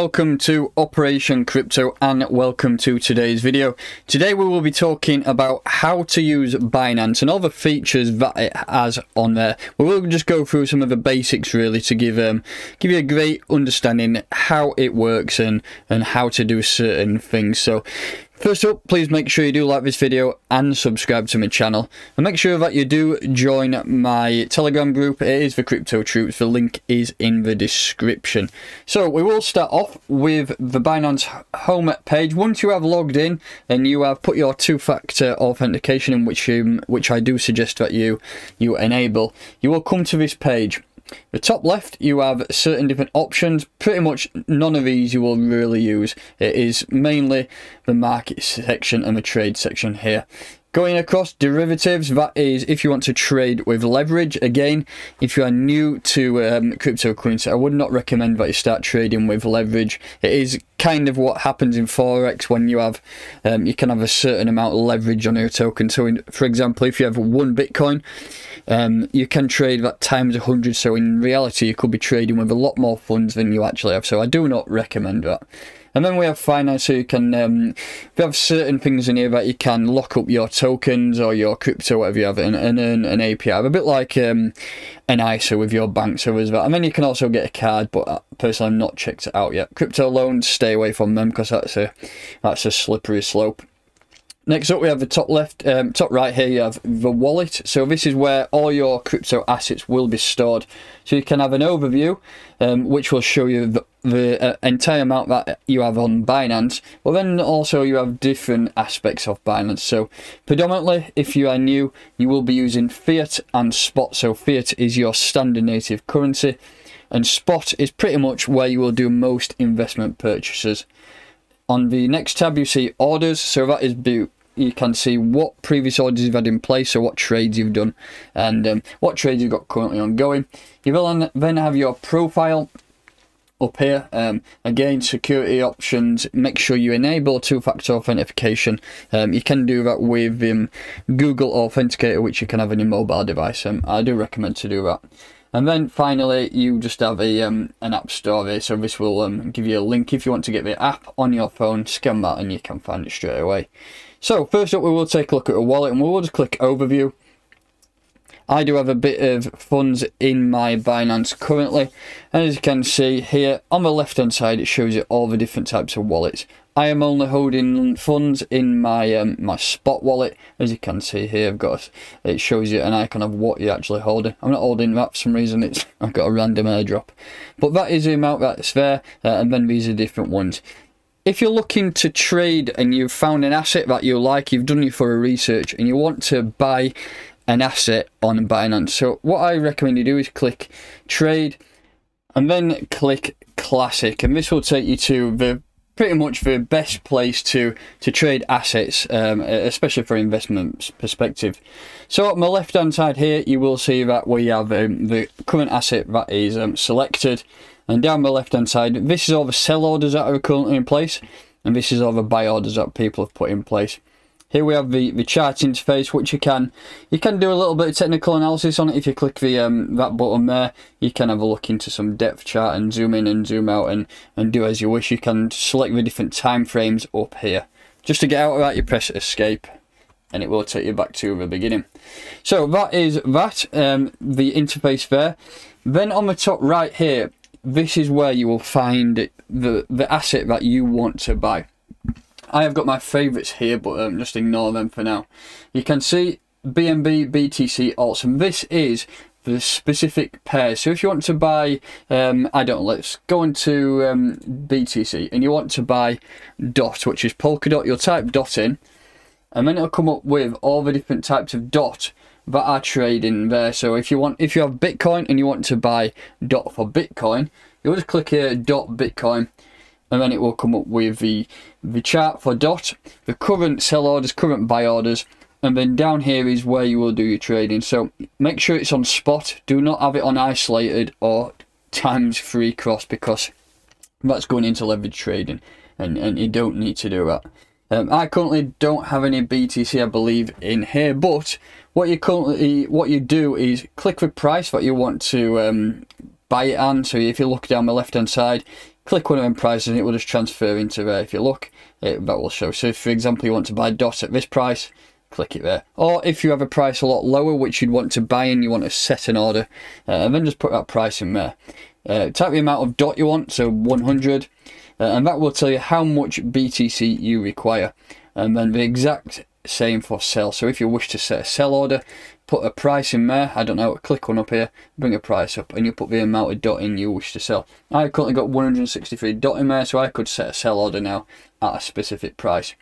welcome to Operation Crypto and welcome to today's video. Today we will be talking about how to use Binance and all the features that it has on there. We will just go through some of the basics really to give um, give you a great understanding how it works and, and how to do certain things. So First up, please make sure you do like this video and subscribe to my channel. And make sure that you do join my Telegram group. It is the Crypto Troops. The link is in the description. So we will start off with the Binance home page. Once you have logged in and you have put your two-factor authentication in, which, you, um, which I do suggest that you, you enable, you will come to this page. The top left, you have certain different options. Pretty much none of these you will really use. It is mainly the market section and the trade section here. Going across derivatives, that is if you want to trade with leverage. Again, if you are new to um, cryptocurrency, I would not recommend that you start trading with leverage. It is kind of what happens in forex when you have um, you can have a certain amount of leverage on your token. So, in, for example, if you have one Bitcoin, um, you can trade that times hundred. So in reality, you could be trading with a lot more funds than you actually have. So I do not recommend that. And then we have finance, so you can um, we have certain things in here that you can lock up your tokens or your crypto, whatever you have, and, and earn an API. A bit like um, an ISA with your bank, so but And then you can also get a card, but uh, personally, I'm not checked it out yet. Crypto loans, stay away from them because that's a that's a slippery slope. Next up, we have the top left, um, top right here, you have the wallet. So this is where all your crypto assets will be stored. So you can have an overview, um, which will show you the, the uh, entire amount that you have on Binance. Well, then also you have different aspects of Binance. So predominantly, if you are new, you will be using fiat and spot. So fiat is your standard native currency and spot is pretty much where you will do most investment purchases. On the next tab you see orders, so that is you can see what previous orders you've had in place, so what trades you've done, and um, what trades you've got currently ongoing. You will then have your profile up here. Um, again, security options, make sure you enable two-factor authentication. Um, you can do that with um, Google Authenticator, which you can have on your mobile device. Um, I do recommend to do that. And then finally, you just have a um, an app store here. So this will um, give you a link if you want to get the app on your phone. Scan that and you can find it straight away. So first up, we will take a look at a wallet and we'll just click overview. I do have a bit of funds in my Binance currently. And as you can see here on the left hand side, it shows you all the different types of wallets. I am only holding funds in my um, my spot wallet. As you can see here, I've got a, it shows you an icon of what you're actually holding. I'm not holding that for some reason. It's I've got a random airdrop, but that is the amount that's there, uh, and then these are different ones. If you're looking to trade and you've found an asset that you like, you've done your thorough research, and you want to buy an asset on Binance, so what I recommend you do is click trade, and then click classic, and this will take you to the pretty much the best place to to trade assets, um, especially for investment perspective. So on my left hand side here, you will see that we have um, the current asset that is um, selected, and down my left hand side, this is all the sell orders that are currently in place, and this is all the buy orders that people have put in place. Here we have the, the chart interface, which you can you can do a little bit of technical analysis on it. If you click the um, that button there, you can have a look into some depth chart and zoom in and zoom out and, and do as you wish. You can select the different time frames up here. Just to get out of that, you press escape and it will take you back to the beginning. So that is that, um, the interface there. Then on the top right here, this is where you will find the, the asset that you want to buy. I have got my favourites here, but um, just ignore them for now. You can see BNB, BTC, Alts, and this is the specific pair. So if you want to buy, um, I don't know, let's go into um, BTC, and you want to buy DOT, which is Polkadot, you'll type DOT in, and then it'll come up with all the different types of DOT that are trading there. So if you want, if you have Bitcoin and you want to buy DOT for Bitcoin, you'll just click here, DOT Bitcoin, and then it will come up with the the chart for DOT, the current sell orders, current buy orders, and then down here is where you will do your trading. So make sure it's on spot. Do not have it on isolated or times free cross because that's going into leverage trading and, and you don't need to do that. Um, I currently don't have any BTC, I believe, in here, but what you currently what you do is click the price that you want to um, buy it on. So if you look down the left hand side, click one of them prices and it will just transfer into there. If you look, it, that will show. So if, for example, you want to buy DOT at this price, click it there. Or if you have a price a lot lower, which you'd want to buy and you want to set an order, uh, and then just put that price in there. Uh, type the amount of DOT you want, so 100, uh, and that will tell you how much BTC you require. And then the exact same for sell. So if you wish to set a sell order, put a price in there. I don't know, click one up here, bring a price up, and you put the amount of dot in you wish to sell. I currently got 163 dot in there, so I could set a sell order now at a specific price.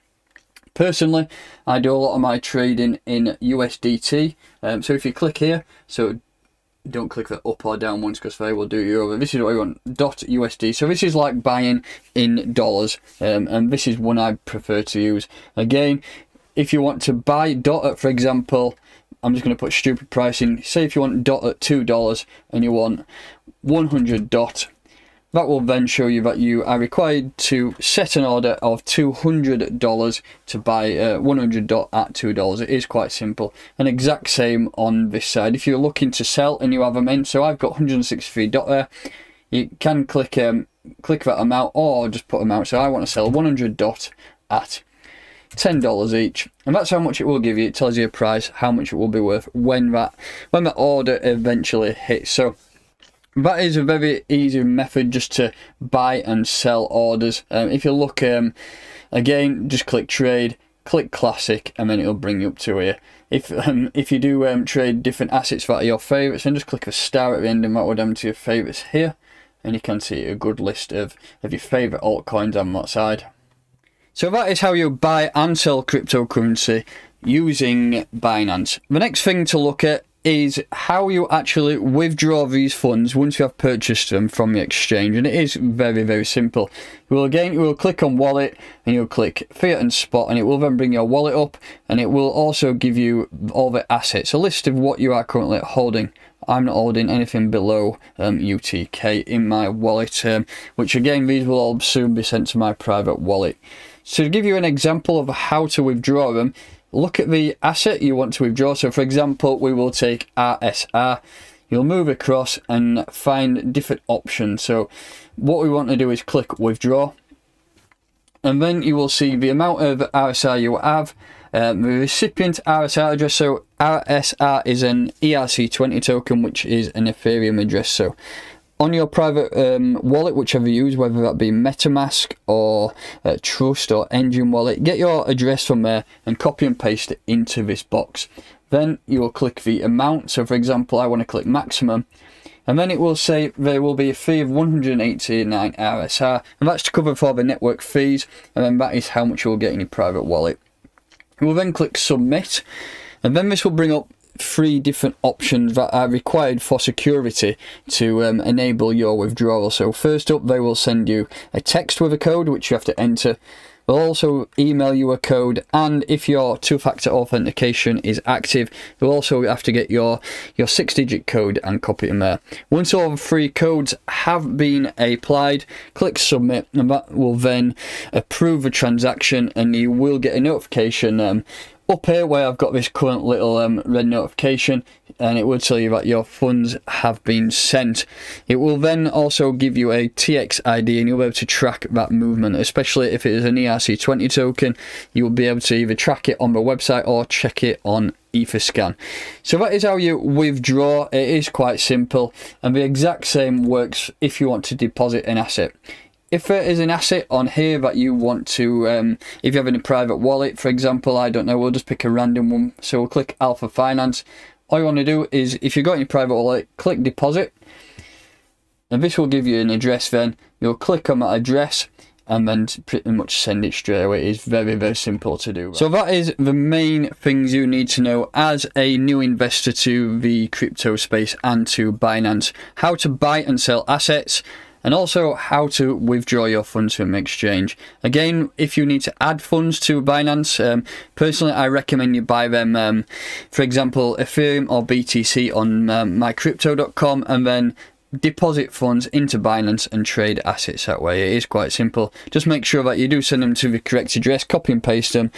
Personally, I do a lot of my trading in USDT. Um, so if you click here, so don't click the up or down ones because they will do you over. This is what I want, dot USD. So this is like buying in dollars, um, and this is one I prefer to use. Again, if you want to buy dot at, for example, I'm just going to put stupid pricing. Say if you want dot at $2 and you want 100 dot, that will then show you that you are required to set an order of $200 to buy uh, 100 dot at $2. It is quite simple. And exact same on this side. If you're looking to sell and you have them in, so I've got 163 dot there, you can click um, click that amount or just put amount. So I want to sell 100 dot at $10 each. And that's how much it will give you. It tells you a price, how much it will be worth when that when that order eventually hits. So that is a very easy method just to buy and sell orders. Um, if you look, um, again, just click trade, click classic, and then it'll bring you up to here. If um, if you do um, trade different assets that are your favourites, then just click a star at the end and that would empty your favourites here. And you can see a good list of, of your favourite altcoins on that side. So that is how you buy and sell cryptocurrency using Binance. The next thing to look at is how you actually withdraw these funds once you have purchased them from the exchange and it is very very simple you will again you will click on wallet and you'll click fiat and spot and it will then bring your wallet up and it will also give you all the assets a list of what you are currently holding I'm not holding anything below um, UTK in my wallet um, which again these will all soon be sent to my private wallet so to give you an example of how to withdraw them, look at the asset you want to withdraw. So for example, we will take RSR. You'll move across and find different options. So what we want to do is click withdraw. And then you will see the amount of RSR you have, um, the recipient RSR address. So RSR is an ERC20 token, which is an Ethereum address. So on your private um, wallet, whichever you use, whether that be MetaMask or uh, Trust or Engine Wallet, get your address from there and copy and paste it into this box. Then you will click the amount. So for example, I want to click maximum. And then it will say there will be a fee of 189 RSR, and that's to cover for the network fees, and then that is how much you will get in your private wallet. You will then click submit, and then this will bring up three different options that are required for security to um, enable your withdrawal. So first up, they will send you a text with a code, which you have to enter. They'll also email you a code, and if your two-factor authentication is active, you'll also have to get your, your six-digit code and copy them there. Once all the three codes have been applied, click Submit, and that will then approve the transaction, and you will get a notification um, up here where I've got this current little um, red notification and it will tell you that your funds have been sent. It will then also give you a TX ID and you'll be able to track that movement, especially if it is an ERC20 token, you will be able to either track it on the website or check it on Etherscan. So that is how you withdraw. It is quite simple and the exact same works if you want to deposit an asset if there is an asset on here that you want to, um, if you have any a private wallet, for example, I don't know, we'll just pick a random one. So we'll click Alpha Finance. All you want to do is, if you've got your private wallet, click Deposit. And this will give you an address then. You'll click on that address and then pretty much send it straight away. It's very, very simple to do. So that is the main things you need to know as a new investor to the crypto space and to Binance. How to buy and sell assets, and also how to withdraw your funds from exchange. Again, if you need to add funds to Binance, um, personally I recommend you buy them, um, for example, Ethereum or BTC on um, mycrypto.com and then deposit funds into Binance and trade assets that way. It is quite simple. Just make sure that you do send them to the correct address, copy and paste them,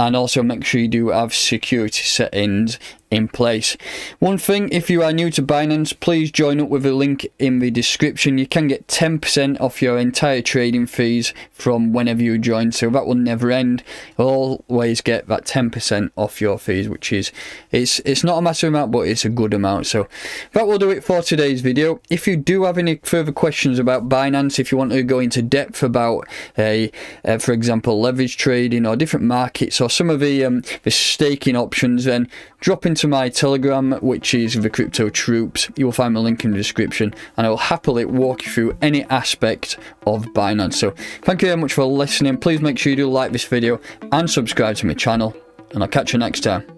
and also make sure you do have security settings in place. One thing, if you are new to Binance, please join up with the link in the description. You can get 10% off your entire trading fees from whenever you join, so that will never end. You'll always get that 10% off your fees, which is, it's, it's not a massive amount, but it's a good amount. So that will do it for today's video. If you do have any further questions about Binance, if you want to go into depth about, a, for example, leverage trading or different markets or some of the, um, the staking options, then drop into my Telegram, which is the Crypto Troops. You will find the link in the description, and I will happily walk you through any aspect of Binance. So thank you very much for listening. Please make sure you do like this video and subscribe to my channel, and I'll catch you next time.